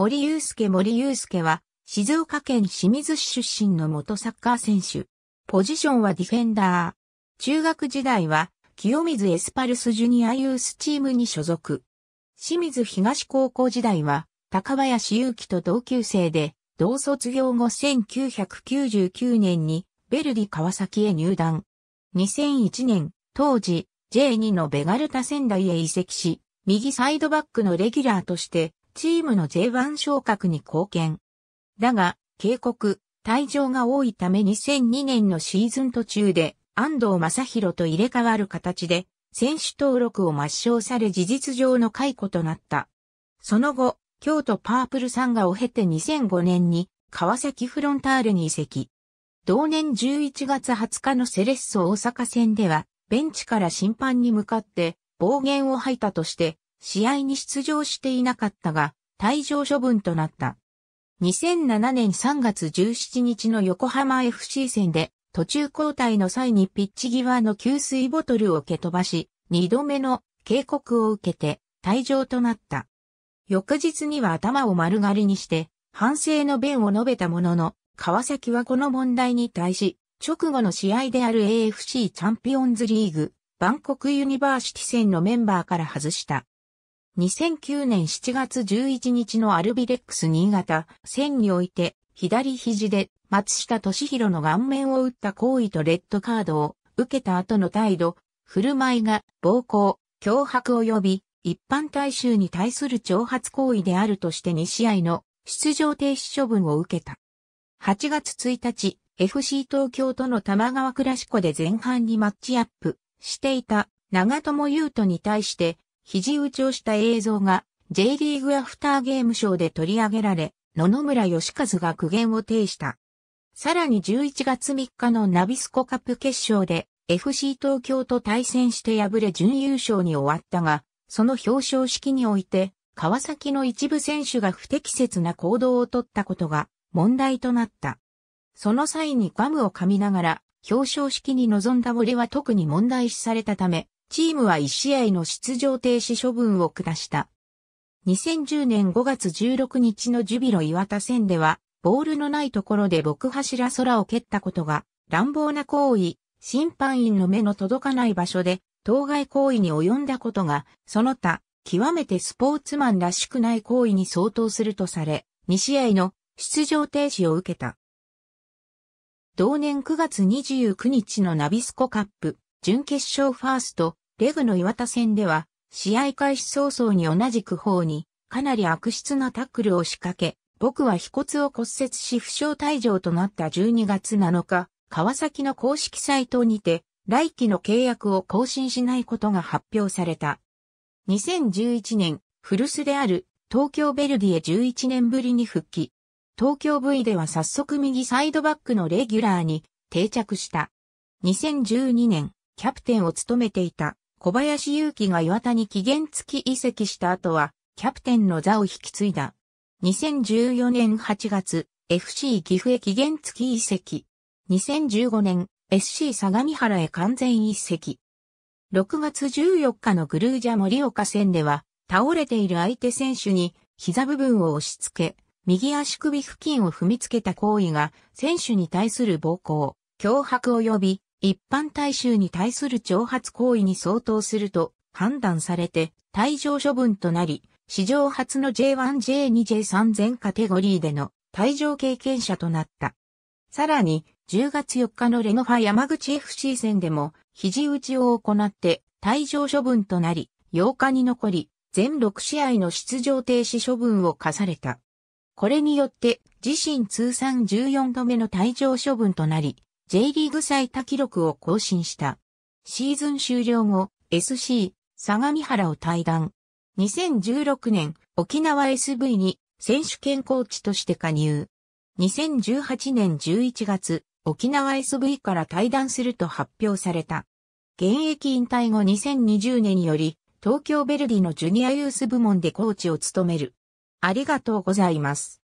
森祐介森祐介は、静岡県清水市出身の元サッカー選手。ポジションはディフェンダー。中学時代は、清水エスパルスジュニアユースチームに所属。清水東高校時代は、高林祐希と同級生で、同卒業後1999年に、ベルディ川崎へ入団。2001年、当時、J2 のベガルタ仙台へ移籍し、右サイドバックのレギュラーとして、チームの J1 昇格に貢献。だが、警告、退場が多いため2002年のシーズン途中で安藤正宏と入れ替わる形で選手登録を抹消され事実上の解雇となった。その後、京都パープルサンガを経て2005年に川崎フロンターレに移籍。同年11月20日のセレッソ大阪戦では、ベンチから審判に向かって暴言を吐いたとして、試合に出場していなかったが、退場処分となった。2007年3月17日の横浜 FC 戦で、途中交代の際にピッチ際の給水ボトルを蹴飛ばし、2度目の警告を受けて退場となった。翌日には頭を丸刈りにして、反省の弁を述べたものの、川崎はこの問題に対し、直後の試合である AFC チャンピオンズリーグ、バンコクユニバーシティ戦のメンバーから外した。2009年7月11日のアルビレックス新潟戦において、左肘で松下敏弘の顔面を打った行為とレッドカードを受けた後の態度、振る舞いが暴行、脅迫及び一般大衆に対する挑発行為であるとして2試合の出場停止処分を受けた。8月1日、FC 東京との玉川倉志湖で前半にマッチアップしていた長友優斗に対して肘打ちをした映像が J リーグアフターゲームショーで取り上げられ、野々村義和が苦言を呈した。さらに11月3日のナビスコカップ決勝で FC 東京と対戦して敗れ準優勝に終わったが、その表彰式において、川崎の一部選手が不適切な行動をとったことが問題となった。その際にガムを噛みながら表彰式に臨んだ森は特に問題視されたため、チームは1試合の出場停止処分を下した。2010年5月16日のジュビロ岩田戦では、ボールのないところで僕柱空を蹴ったことが乱暴な行為、審判員の目の届かない場所で当該行為に及んだことが、その他、極めてスポーツマンらしくない行為に相当するとされ、2試合の出場停止を受けた。同年9月29日のナビスコカップ、準決勝ファースト、レグの岩田戦では、試合開始早々に同じく方に、かなり悪質なタックルを仕掛け、僕は飛骨を骨折し負傷退場となった12月7日、川崎の公式サイトにて、来期の契約を更新しないことが発表された。2011年、古巣である東京ベルディへ11年ぶりに復帰。東京 V では早速右サイドバックのレギュラーに定着した。2012年、キャプテンを務めていた小林祐希が岩田に期限付き移籍した後は、キャプテンの座を引き継いだ。2014年8月、FC 岐阜へ期限付き移籍。2015年、SC 相模原へ完全移籍。6月14日のグルージャ森岡戦では、倒れている相手選手に膝部分を押し付け、右足首付近を踏みつけた行為が選手に対する暴行、脅迫及び一般大衆に対する挑発行為に相当すると判断されて退場処分となり、史上初の J1、J2、J3 全カテゴリーでの退場経験者となった。さらに、10月4日のレノファ山口 FC 戦でも、肘打ちを行って退場処分となり、8日に残り、全6試合の出場停止処分を課された。これによって、自身通算14度目の退場処分となり、J リーグ最多記録を更新した。シーズン終了後、SC、相模原を退団。2016年、沖縄 SV に選手権コーチとして加入。2018年11月、沖縄 SV から退団すると発表された。現役引退後2020年により、東京ベルディのジュニアユース部門でコーチを務める。ありがとうございます。